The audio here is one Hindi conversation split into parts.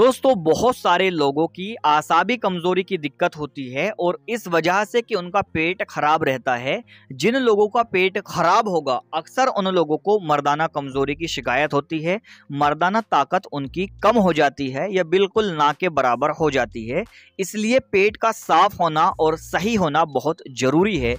दोस्तों बहुत सारे लोगों की आसाबी कमजोरी की दिक्कत होती है और इस वजह से कि उनका पेट खराब रहता है जिन लोगों का पेट खराब होगा अक्सर उन लोगों को मर्दाना कमजोरी की शिकायत होती है मर्दाना ताकत उनकी कम हो जाती है या बिल्कुल ना के बराबर हो जाती है इसलिए पेट का साफ होना और सही होना बहुत ज़रूरी है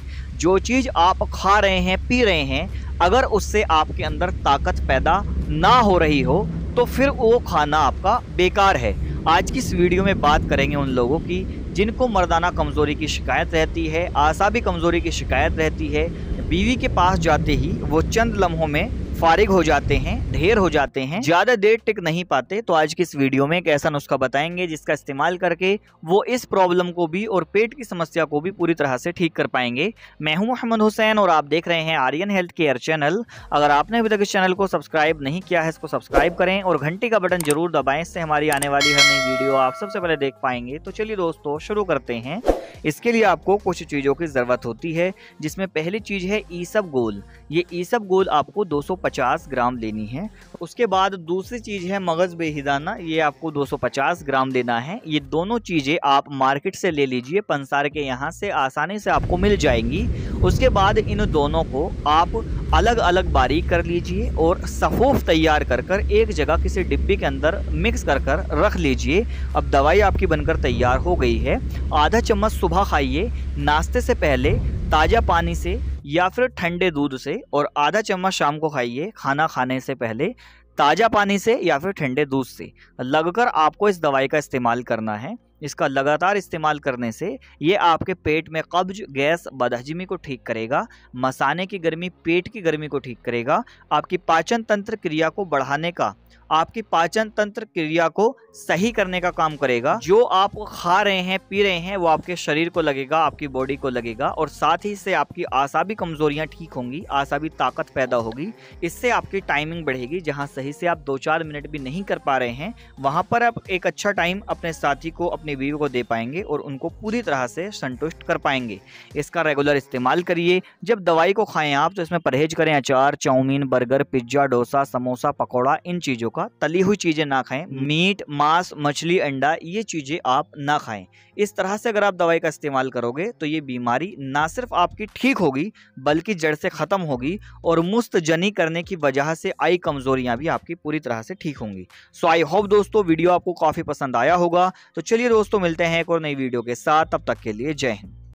जो चीज़ आप खा रहे हैं पी रहे हैं अगर उससे आपके अंदर ताकत पैदा ना हो रही हो तो फिर वो खाना आपका बेकार है आज की इस वीडियो में बात करेंगे उन लोगों की जिनको मर्दाना कमज़ोरी की शिकायत रहती है आसाबी कमज़ोरी की शिकायत रहती है बीवी के पास जाते ही वो चंद लम्हों में फारिग हो जाते हैं ढेर हो जाते हैं ज्यादा देर टिक नहीं पाते तो आज की इस वीडियो में एक ऐसा नुस्खा बताएंगे जिसका इस्तेमाल करके वो इस प्रॉब्लम को भी और पेट की समस्या को भी पूरी तरह से ठीक कर पाएंगे मैं हूं मोहम्मद हुसैन और आप देख रहे हैं आर्यन हेल्थ केयर चैनल अगर आपने अभी तक इस चैनल को सब्सक्राइब नहीं किया है इसको सब्सक्राइब करें और घंटी का बटन जरूर दबाएं इससे हमारी आने वाली हर नई वीडियो आप सबसे पहले देख पाएंगे तो चलिए दोस्तों शुरू करते हैं इसके लिए आपको कुछ चीज़ों की ज़रूरत होती है जिसमें पहली चीज़ है ईसब गोल ये ईसब गोल आपको दो 250 ग्राम लेनी है उसके बाद दूसरी चीज़ है मगज़ बेहिदाना ये आपको 250 ग्राम लेना है ये दोनों चीज़ें आप मार्केट से ले लीजिए पंसार के यहाँ से आसानी से आपको मिल जाएंगी उसके बाद इन दोनों को आप अलग अलग बारीक कर लीजिए और सफ़ोफ तैयार कर कर एक जगह किसी डिब्बी के अंदर मिक्स कर कर रख लीजिए अब दवाई आपकी बनकर तैयार हो गई है आधा चम्मच सुबह खाइए नाश्ते से पहले ताज़ा पानी से या फिर ठंडे दूध से और आधा चम्मच शाम को खाइए खाना खाने से पहले ताज़ा पानी से या फिर ठंडे दूध से लगकर आपको इस दवाई का इस्तेमाल करना है इसका लगातार इस्तेमाल करने से ये आपके पेट में कब्ज गैस बदहजमी को ठीक करेगा मसाने की गर्मी पेट की गर्मी को ठीक करेगा आपकी पाचन तंत्र क्रिया को बढ़ाने का आपकी पाचन तंत्र क्रिया को सही करने का काम करेगा जो आप खा रहे हैं पी रहे हैं वो आपके शरीर को लगेगा आपकी बॉडी को लगेगा और साथ ही से आपकी आसाबी कमजोरियां ठीक होंगी आसाबी ताकत पैदा होगी इससे आपकी टाइमिंग बढ़ेगी जहां सही से आप दो चार मिनट भी नहीं कर पा रहे हैं वहां पर आप एक अच्छा टाइम अपने साथी को अपने अपनी बीवी को दे पाएंगे और उनको पूरी तरह से संतुष्ट कर पाएंगे इसका रेगुलर इस्तेमाल करिए जब दवाई को खाएं आप तो इसमें परहेज करें अचार chowmein burger pizza dosa samosa pakora इन चीज़ों का तली हुई चीज़ें ना खाएं हम्म। मीट मांस मछली अंडा ये चीज़ें आप ना खाएं इस तरह से अगर आप दवाई का इस्तेमाल करोगे तो ये बीमारी ना सिर्फ आपकी ठीक होगी बल्कि जड़ से ख़त्म होगी और मुस्त जनी करने की वजह से आई कमज़ोरियाँ भी आपकी पूरी तरह से ठीक होंगी सो आई होप दोस्तों वीडियो आपको काफ़ी पसंद आया होगा तो चलिए दोस्तों दोस्तों मिलते हैं एक और नई वीडियो के साथ तब तक के लिए जय हिंद